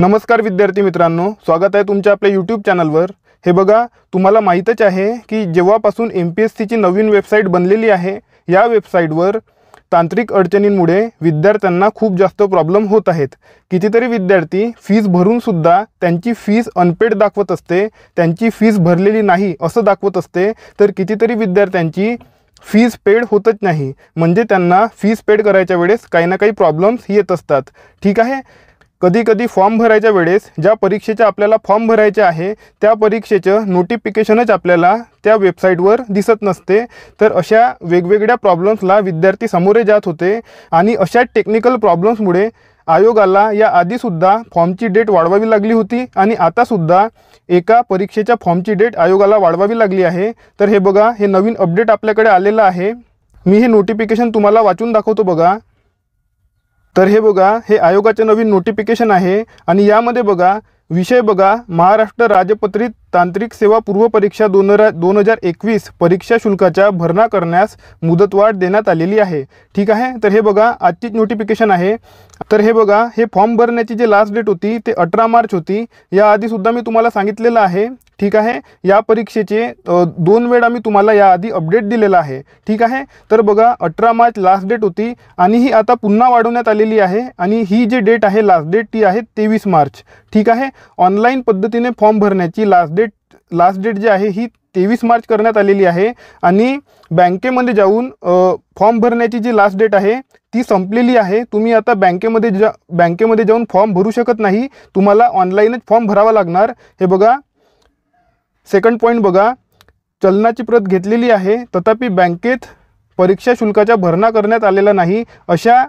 नमस्कार विद्यार्थी मित्रांनो स्वागत आहे तुमच्या आपल्या यूट्यूब चॅनलवर हे बघा तुम्हाला माहीतच आहे की जेव्हापासून एम पी एस सीची नवीन वेबसाईट बनलेली आहे या वेबसाईटवर तांत्रिक अडचणींमुळे विद्यार्थ्यांना खूप जास्त प्रॉब्लेम होत आहेत कितीतरी विद्यार्थी फीज भरूनसुद्धा त्यांची फीज अनपेड दाखवत असते त्यांची फीज भरलेली नाही असं दाखवत असते तर कितीतरी विद्यार्थ्यांची फीज पेड होतच नाही म्हणजे त्यांना फीज पेड करायच्या वेळेस काही ना काही प्रॉब्लेम्स येत असतात ठीक आहे कधी कधी फॉर्म भरायच्या वेळेस ज्या परीक्षेचे आपल्याला फॉर्म भरायचे आहे त्या परीक्षेचं नोटिफिकेशनच आपल्याला त्या वेबसाईटवर दिसत नसते तर अशा वेगवेगळ्या प्रॉब्लेम्सला विद्यार्थी सामोरे जात होते आणि अशा टेक्निकल प्रॉब्लेम्समुळे आयोगाला या आधीसुद्धा फॉर्मची डेट वाढवावी लागली होती आणि आतासुद्धा एका परीक्षेच्या फॉर्मची डेट आयोगाला वाढवावी लागली आहे तर हे बघा हे नवीन अपडेट आपल्याकडे आलेलं आहे मी हे नोटिफिकेशन तुम्हाला वाचून दाखवतो बघा तर हे बघा हे आयोगाचे नवीन नोटिफिकेशन आहे आणि यामध्ये बघा विषय बघा महाराष्ट्र राजपत्रित तांत्रिक सेवा पूर्व परीक्षा दोन दोन हजार एकवीस परीक्षा शुल्काच्या भरणा करण्यास मुदतवाढ देण्यात आलेली आहे ठीक आहे तर हे बघा आजचीच नोटिफिकेशन आहे तर हे बघा हे फॉर्म भरण्याची जे लास्ट डेट होती ते अठरा मार्च होती याआधीसुद्धा मी तुम्हाला सांगितलेलं आहे ठीक आहे या परीक्षेचे दोन वेळा मी तुम्हाला याआधी अपडेट दिलेला आहे ठीक आहे तर बघा अठरा मार्च लास्ट डेट होती आणि ही आता पुन्हा वाढवण्यात आलेली आहे आणि ही जी डेट आहे लास्ट डेट ती आहे तेवीस मार्च ठीक आहे ऑनलाईन पद्धतीने फॉर्म भरण्याची लास्ट लास्ट डेट जी आहे ही तेवीस मार्च करण्यात आलेली आहे आणि बँकेमध्ये जाऊन फॉर्म भरण्याची जी लास्ट डेट आहे ती संपलेली आहे तुम्ही आता बँकेमध्ये जा बँकेमध्ये जाऊन फॉर्म भरू शकत नाही तुम्हाला ऑनलाईनच फॉर्म भरावा लागणार हे बघा सेकंड पॉईंट बघा चलनाची प्रत घेतलेली आहे तथापि बँकेत परीक्षा शुल्काचा भरणा करण्यात आलेला नाही अशा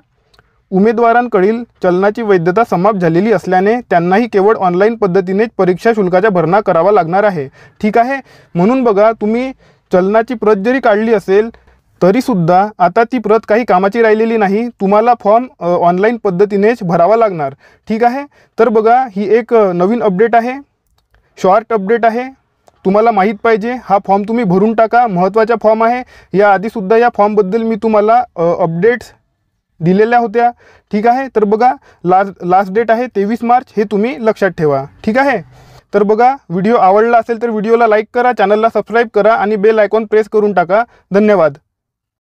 उमेदवारांकडील चलनाची वैधता समाप्त झालेली असल्याने त्यांनाही केवळ ऑनलाईन पद्धतीनेच परीक्षा शुल्काचा भरणा करावा लागणार आहे ठीक आहे म्हणून बघा तुम्ही चलनाची प्रत जरी काढली असेल तरीसुद्धा आता ती प्रत काही कामाची राहिलेली नाही तुम्हाला फॉर्म ऑनलाईन पद्धतीनेच भरावा लागणार ठीक आहे तर बघा ही एक नवीन अपडेट आहे शॉर्ट अपडेट आहे तुम्हाला माहीत पाहिजे हा फॉर्म तुम्ही भरून टाका महत्त्वाचा फॉर्म आहे याआधीसुद्धा या फॉर्मबद्दल मी तुम्हाला अपडेट्स दिलेल्या होत्या ठीक आहे तर बघा लास्ट लास्ट डेट आहे तेवीस मार्च हे तुम्ही लक्षात ठेवा ठीक आहे तर बघा व्हिडिओ आवडला असेल तर व्हिडिओला लाईक करा चॅनलला सबस्क्राईब करा आणि बेल आयकॉन प्रेस करून टाका धन्यवाद